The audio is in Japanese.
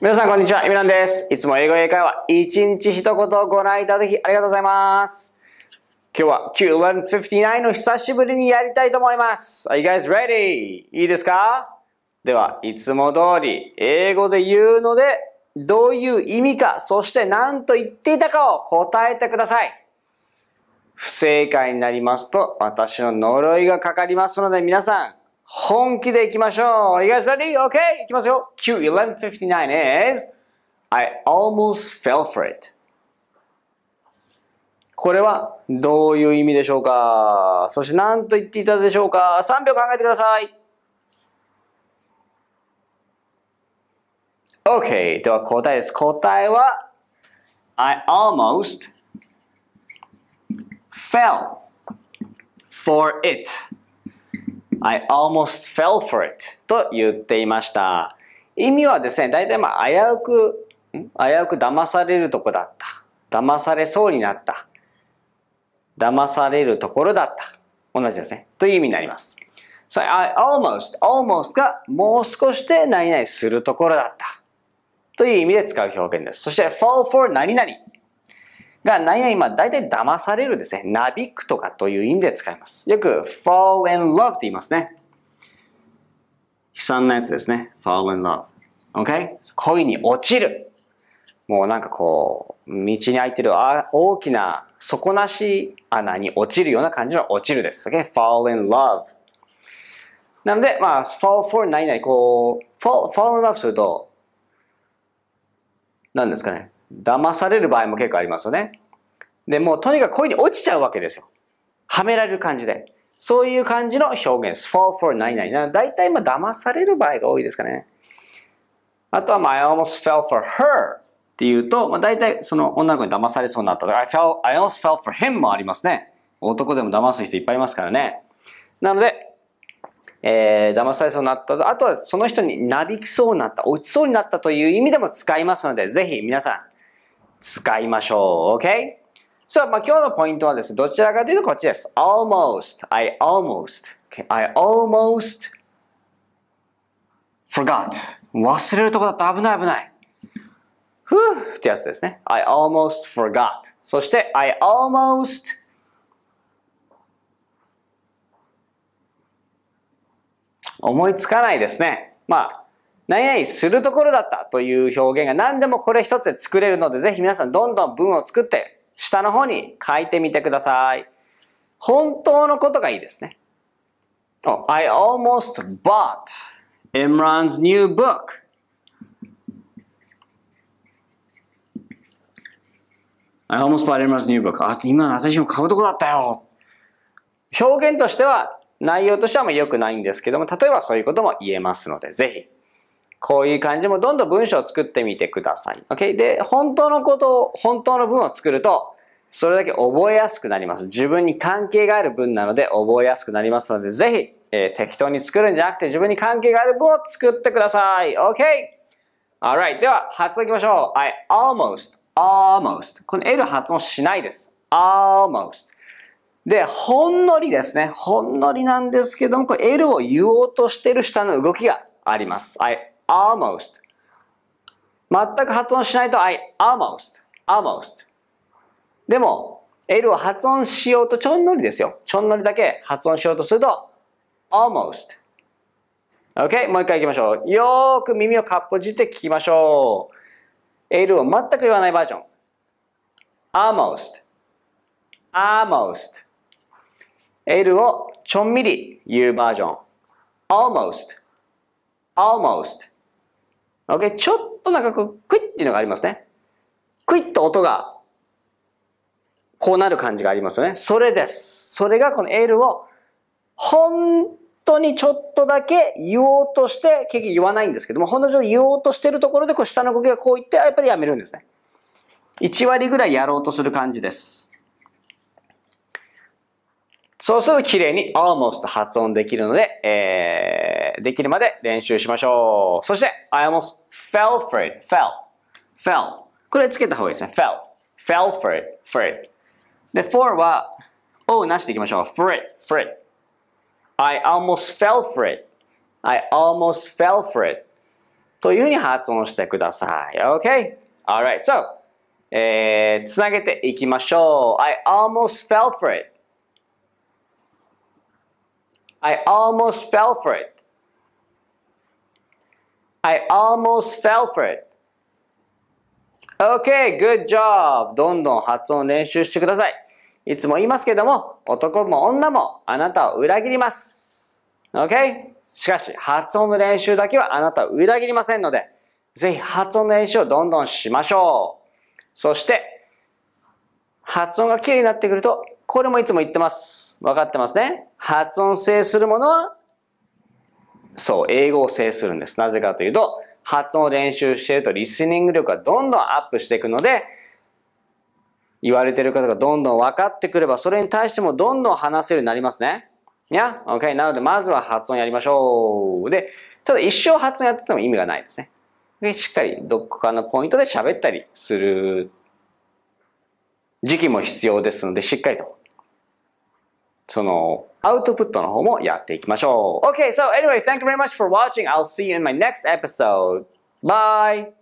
皆さんこんにちは、イミランです。いつも英語英会話、一日一言ご覧いただきありがとうございます。今日は q 1 1 5 9の久しぶりにやりたいと思います。Are you guys ready? いいですかでは、いつも通り、英語で言うので、どういう意味か、そして何と言っていたかを答えてください。不正解になりますと、私の呪いがかかりますので、皆さん、本気でいきましょう。You guys ready? Okay, いきますよ。Q1159 is I almost fell for it. これはどういう意味でしょうかそして何と言っていたでしょうか ?3 秒考えてください。OK。では答えです。答えは I almost fell for it. I almost fell for it と言っていました。意味はですね、大体まあ危うく、危うく騙されるとこだった。騙されそうになった。騙されるところだった。同じですね。という意味になります。So I almost, almost がもう少しで何々するところだった。という意味で使う表現です。そして fall for 何々。が、何々、ま大体騙されるですね。なびくとかという意味で使います。よく、fall in love って言いますね。悲惨なやつですね。fall in love。Okay? 恋に落ちる。もうなんかこう、道に開いてる大きな底なし穴に落ちるような感じの落ちるです。Okay? fall in love。なので、まあ、fall for 何々、こう、fall, fall in love すると、何ですかね。騙される場合も結構ありますよね。で、もうとにかく恋に落ちちゃうわけですよ。はめられる感じで。そういう感じの表現です。fall for 99。な大体まあ騙される場合が多いですかね。あとはまあ I almost fell for her っていうと、まあ、大体その女の子に騙されそうになったとか I, fell, I almost fell for him もありますね。男でも騙す人いっぱいいますからね。なので、えー、騙されそうになったと、あとはその人になびきそうになった、落ちそうになったという意味でも使いますので、ぜひ皆さん、使いましょう。OK? So, まあ、今日のポイントはですね、どちらかというとこっちです。almost, I almost, I almost forgot. 忘れるとこだった。危ない危ない。ふぅってやつですね。I almost forgot. そして、I almost forgot. 思いつかないですね。まあ、何々するところだったという表現が何でもこれ一つで作れるので、ぜひ皆さんどんどん文を作って下の方に書いてみてください。本当のことがいいですね。Oh, I almost bought Imran's new book. I almost bought Imran's new book. あ、今の私も買うとこだったよ。表現としては、内容としては良くないんですけども、例えばそういうことも言えますので、ぜひこういう感じもどんどん文章を作ってみてください。OK? で、本当のことを、本当の文を作ると、それだけ覚えやすくなります。自分に関係がある文なので覚えやすくなりますので、ぜひ、えー、適当に作るんじゃなくて自分に関係がある文を作ってください。OK?Alright. では、発音いきましょう。I almost, almost. この L 発音しないです。almost. で、ほんのりですね。ほんのりなんですけども、これ L を言おうとしてる下の動きがあります。I almost 全く発音しないと I almost almost でも L を発音しようとちょんのりですよちょんのりだけ発音しようとすると almost OK もう一回いきましょうよーく耳をかっぽじって聞きましょう L を全く言わないバージョン almost almost L をちょんみり言うバージョン almost almost OK? ちょっとなんかこう、クイッっていうのがありますね。クイッと音が、こうなる感じがありますよね。それです。それがこの L を、本当にちょっとだけ言おうとして、結局言わないんですけども、本当に言おうとしてるところで、こう下の動きがこういって、やっぱりやめるんですね。1割ぐらいやろうとする感じです。そうすると綺麗に almost 発音できるので、えー、できるまで練習しましょう。そして、I almost fell for it. fell. fell. これつけた方がいいですね。fell. fell for it. for it. で、for は、o なしでいきましょう。for it. for it. I almost fell for it. I almost fell for it. というふうに発音してください。OK? Alright, so, えー、つなげていきましょう。I almost fell for it. I almost fell for it. I almost fell for it. Okay, good job! どんどん発音練習してください。いつも言いますけども、男も女もあなたを裏切ります。Okay? しかし、発音の練習だけはあなたを裏切りませんので、ぜひ発音の練習をどんどんしましょう。そして、発音が綺麗になってくると、これもいつも言ってます。分かってますね。発音制するものは、そう、英語を制するんです。なぜかというと、発音を練習しているとリスニング力がどんどんアップしていくので、言われてることがどんどん分かってくれば、それに対してもどんどん話せるようになりますね。いや、OK。なので、まずは発音やりましょう。で、ただ一生発音やってても意味がないですね。で、しっかりどこかのポイントで喋ったりする時期も必要ですので、しっかりと、その、アウトプットの方もやっていきましょう。Okay, so anyway, thank you very much for watching. I'll see you in my next episode. Bye!